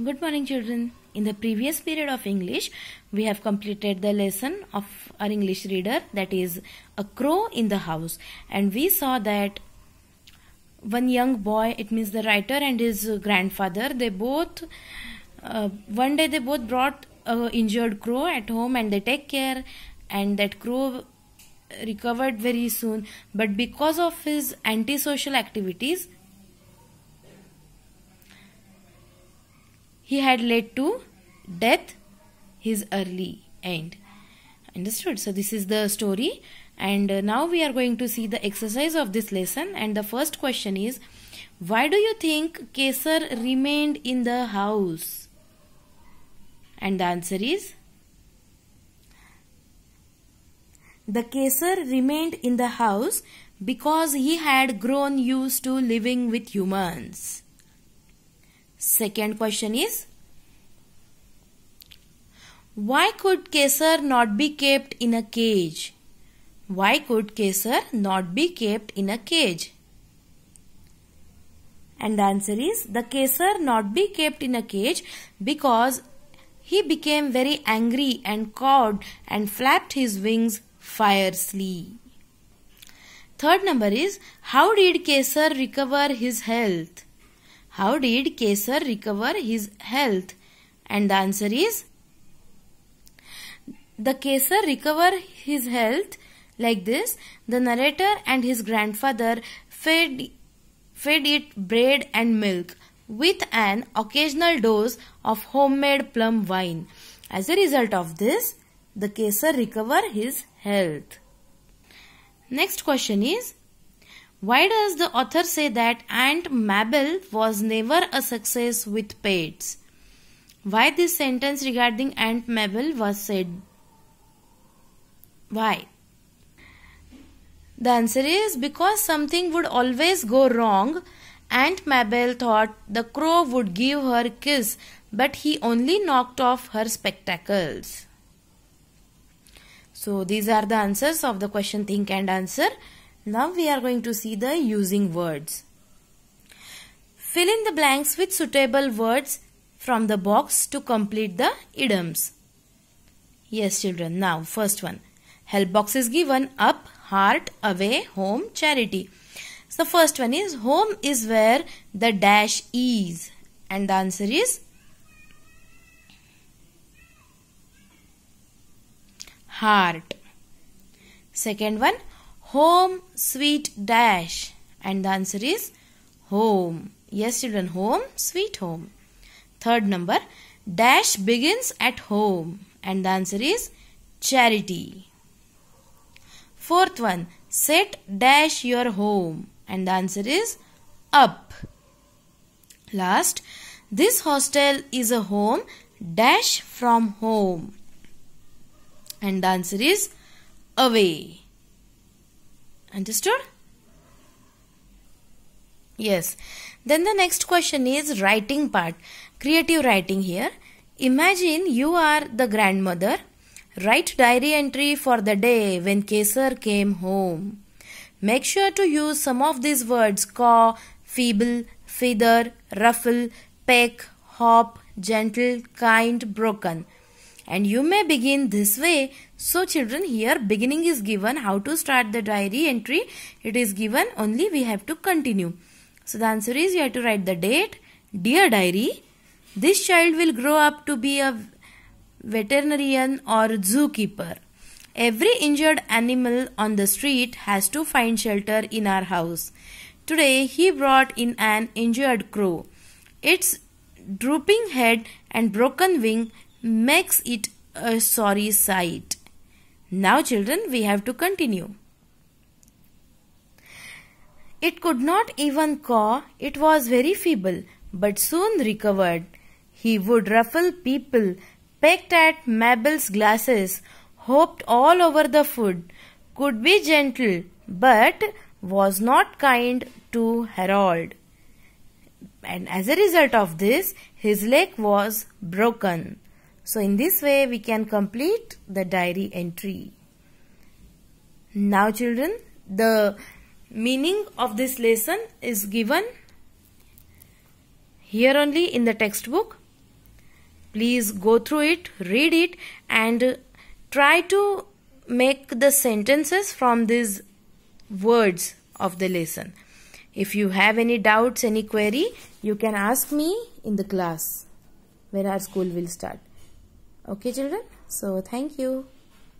Good morning children. In the previous period of English, we have completed the lesson of our English reader that is a crow in the house and we saw that one young boy, it means the writer and his grandfather, they both, uh, one day they both brought a injured crow at home and they take care and that crow recovered very soon but because of his antisocial activities he had led to death, his early end. Understood? So, this is the story. And uh, now we are going to see the exercise of this lesson. And the first question is Why do you think Kesar remained in the house? And the answer is The Kesar remained in the house because he had grown used to living with humans. Second question is, why could Kesar not be kept in a cage? Why could Kesar not be kept in a cage? And the answer is, the Kesar not be kept in a cage because he became very angry and cawed and flapped his wings fiercely. Third number is, how did Kesar recover his health? How did Kesar recover his health? And the answer is the Kesar recover his health like this. The narrator and his grandfather fed, fed it bread and milk with an occasional dose of homemade plum wine. As a result of this, the Kesar recover his health. Next question is, why does the author say that Aunt Mabel was never a success with pets? Why this sentence regarding Aunt Mabel was said? Why? The answer is because something would always go wrong. Aunt Mabel thought the crow would give her a kiss, but he only knocked off her spectacles. So these are the answers of the question think and answer. Now we are going to see the using words. Fill in the blanks with suitable words from the box to complete the idioms. Yes children, now first one. Help box is given up, heart, away, home, charity. So first one is home is where the dash is and the answer is heart. Second one home sweet dash and the answer is home. Yes children home sweet home. Third number dash begins at home and the answer is charity. Fourth one set dash your home and the answer is up. Last this hostel is a home dash from home and the answer is away. Understood? Yes. Then the next question is writing part. Creative writing here. Imagine you are the grandmother. Write diary entry for the day when Kesar came home. Make sure to use some of these words caw, feeble, feather, ruffle, peck, hop, gentle, kind, broken and you may begin this way. So children here beginning is given how to start the diary entry. It is given only we have to continue. So the answer is you have to write the date. Dear diary, this child will grow up to be a veterinarian or zookeeper. Every injured animal on the street has to find shelter in our house. Today he brought in an injured crow. Its drooping head and broken wing makes it a sorry sight. Now children, we have to continue. It could not even caw, it was very feeble, but soon recovered. He would ruffle people, pecked at Mabel's glasses, hoped all over the food, could be gentle, but was not kind to Harold. And as a result of this, his leg was broken. So in this way we can complete the diary entry. Now children, the meaning of this lesson is given here only in the textbook. Please go through it, read it and try to make the sentences from these words of the lesson. If you have any doubts, any query, you can ask me in the class when our school will start okay children so thank you